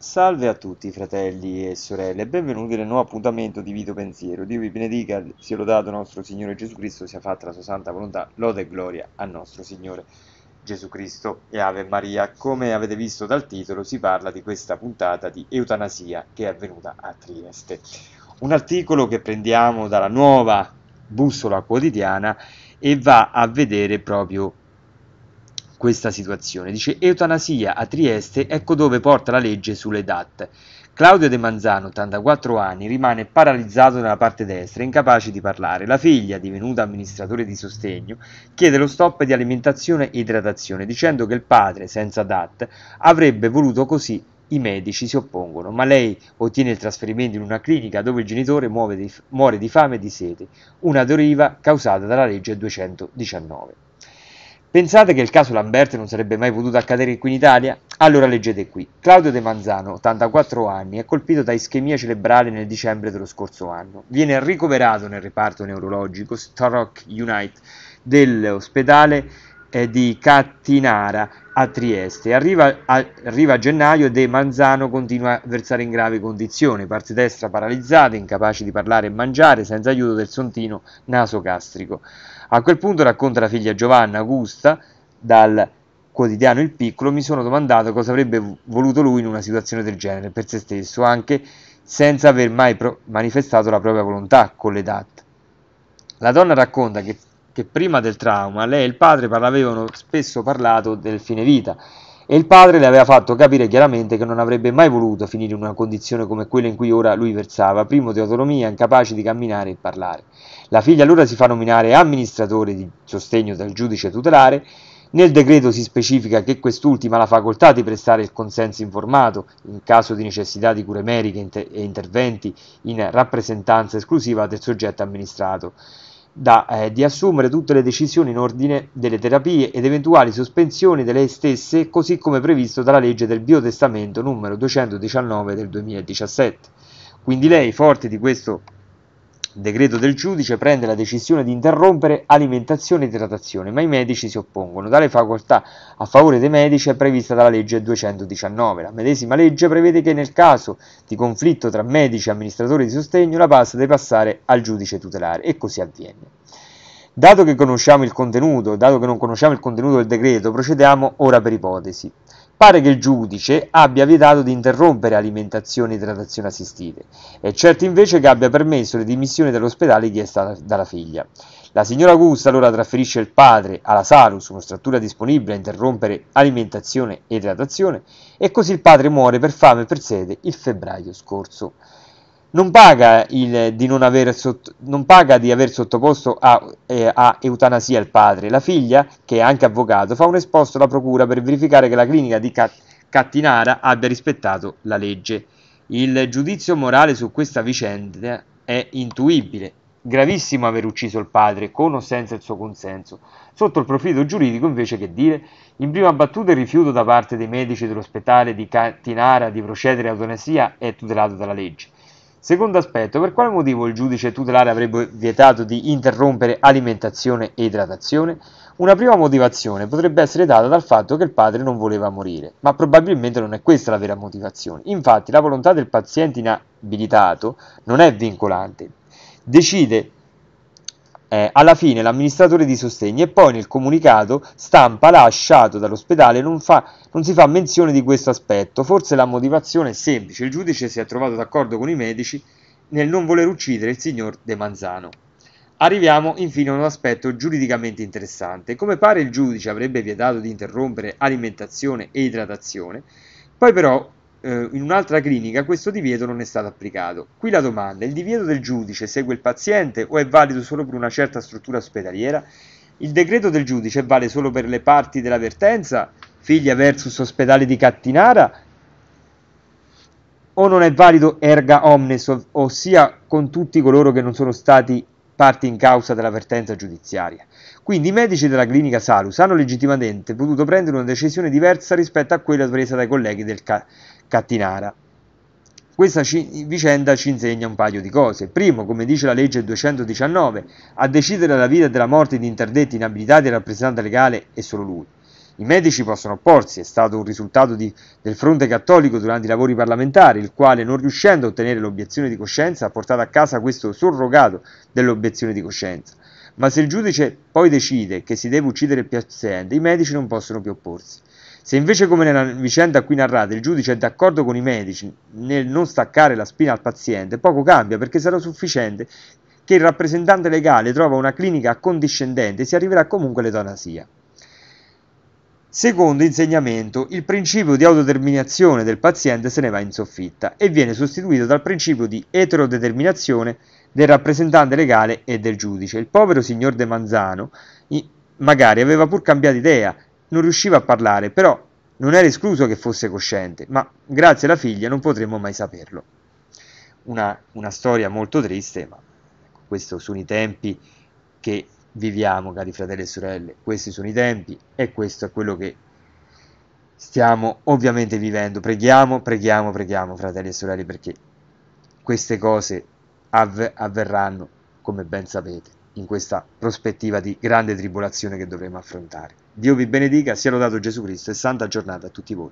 Salve a tutti fratelli e sorelle, benvenuti nel nuovo appuntamento di Vito Pensiero. Dio vi benedica, sia lodato nostro Signore Gesù Cristo, sia fatta la sua santa volontà, lode e gloria al nostro Signore Gesù Cristo e Ave Maria. Come avete visto dal titolo si parla di questa puntata di eutanasia che è avvenuta a Trieste. Un articolo che prendiamo dalla nuova bussola quotidiana e va a vedere proprio questa situazione. Dice eutanasia a Trieste, ecco dove porta la legge sulle DAT. Claudio De Manzano, 84 anni, rimane paralizzato nella parte destra, incapace di parlare. La figlia, divenuta amministratore di sostegno, chiede lo stop di alimentazione e idratazione, dicendo che il padre, senza DAT, avrebbe voluto così. I medici si oppongono, ma lei ottiene il trasferimento in una clinica dove il genitore di, muore di fame e di sete, una deriva causata dalla legge 219. Pensate che il caso Lamberti non sarebbe mai potuto accadere qui in Italia? Allora leggete qui. Claudio De Manzano, 84 anni, è colpito da ischemia cerebrale nel dicembre dello scorso anno. Viene ricoverato nel reparto neurologico Starrock Unite dell'ospedale eh, di Cattinara a Trieste. Arriva a, arriva a gennaio De Manzano continua a versare in grave condizione, parte destra paralizzata, incapace di parlare e mangiare, senza aiuto del sontino naso nasocastrico. A quel punto racconta la figlia Giovanna Augusta dal quotidiano Il Piccolo, mi sono domandato cosa avrebbe voluto lui in una situazione del genere per se stesso, anche senza aver mai manifestato la propria volontà con le DAT. La donna racconta che che prima del trauma lei e il padre avevano spesso parlato del fine vita e il padre le aveva fatto capire chiaramente che non avrebbe mai voluto finire in una condizione come quella in cui ora lui versava, primo di autonomia, incapace di camminare e parlare. La figlia allora si fa nominare amministratore di sostegno dal giudice tutelare. Nel decreto si specifica che quest'ultima ha la facoltà di prestare il consenso informato in caso di necessità di cure mediche e interventi in rappresentanza esclusiva del soggetto amministrato da, eh, di assumere tutte le decisioni in ordine delle terapie ed eventuali sospensioni delle stesse, così come previsto dalla legge del biotestamento numero 219 del 2017. Quindi lei, forte di questo il decreto del giudice prende la decisione di interrompere alimentazione e idratazione, ma i medici si oppongono. Tale facoltà a favore dei medici è prevista dalla legge 219. La medesima legge prevede che nel caso di conflitto tra medici e amministratori di sostegno la pasta deve passare al giudice tutelare e così avviene. Dato che conosciamo il contenuto, dato che non conosciamo il contenuto del decreto, procediamo ora per ipotesi pare che il giudice abbia vietato di interrompere alimentazione e idratazione assistite, È certo invece che abbia permesso le dimissioni dall'ospedale chiesta dalla figlia. La signora Augusta allora trasferisce il padre alla Salus, una struttura disponibile a interrompere alimentazione e idratazione, e così il padre muore per fame e per sete il febbraio scorso non paga, di, non, sotto, non paga di aver sottoposto a, eh, a, eutanasia il padre. La figlia, che è anche avvocato, fa un esposto alla procura per verificare che la clinica di Cat- Cattinara abbia rispettato la legge. Il giudizio morale su questa vicenda è intuibile. Gravissimo aver ucciso il padre, con o senza il suo consenso. Sotto il profilo giuridico, invece, che dire? In prima battuta il rifiuto da parte dei medici dell'ospedale di Cattinara di procedere a eutanasia è tutelato dalla legge. Secondo aspetto, per quale motivo il giudice tutelare avrebbe vietato di interrompere alimentazione e idratazione? Una prima motivazione potrebbe essere data dal fatto che il padre non voleva morire, ma probabilmente non è questa la vera motivazione. Infatti la volontà del paziente inabilitato non è vincolante. Decide eh, alla fine l'amministratore di sostegno e poi nel comunicato stampa lasciato dall'ospedale non, fa, non si fa menzione di questo aspetto. Forse la motivazione è semplice, il giudice si è trovato d'accordo con i medici nel non voler uccidere il signor De Manzano. Arriviamo infine a un aspetto giuridicamente interessante. Come pare il giudice avrebbe vietato di interrompere alimentazione e idratazione, poi però eh, in un'altra clinica questo divieto non è stato applicato. Qui la domanda, il divieto del giudice segue il paziente o è valido solo per una certa struttura ospedaliera? Il decreto del giudice vale solo per le parti dell'avvertenza, figlia versus ospedale di Cattinara, o non è valido erga omnes, ossia con tutti coloro che non sono stati parte in causa dell'avvertenza giudiziaria. Quindi i medici della clinica Salus hanno legittimamente potuto prendere una decisione diversa rispetto a quella presa dai colleghi del Ca- Cattinara. Questa ci- vicenda ci insegna un paio di cose. Primo, come dice la legge 219, a decidere la vita e della morte di interdetti inabilitati il rappresentante legale è solo lui. I medici possono opporsi, è stato un risultato di, del fronte cattolico durante i lavori parlamentari, il quale, non riuscendo a ottenere l'obiezione di coscienza, ha portato a casa questo surrogato dell'obiezione di coscienza. Ma se il giudice poi decide che si deve uccidere il paziente, i medici non possono più opporsi. Se invece, come nella vicenda qui narrata, il giudice è d'accordo con i medici nel non staccare la spina al paziente, poco cambia perché sarà sufficiente che il rappresentante legale trova una clinica accondiscendente e si arriverà comunque all'etanasia. Secondo insegnamento, il principio di autodeterminazione del paziente se ne va in soffitta e viene sostituito dal principio di eterodeterminazione del rappresentante legale e del giudice. Il povero signor De Manzano magari aveva pur cambiato idea, non riusciva a parlare, però non era escluso che fosse cosciente, ma grazie alla figlia non potremmo mai saperlo. Una, una storia molto triste, ma questo sono i tempi che viviamo, cari fratelli e sorelle. Questi sono i tempi e questo è quello che stiamo ovviamente vivendo. Preghiamo, preghiamo, preghiamo, fratelli e sorelle, perché queste cose avver- avverranno, come ben sapete, in questa prospettiva di grande tribolazione che dovremo affrontare. Dio vi benedica, sia lodato Gesù Cristo e santa giornata a tutti voi.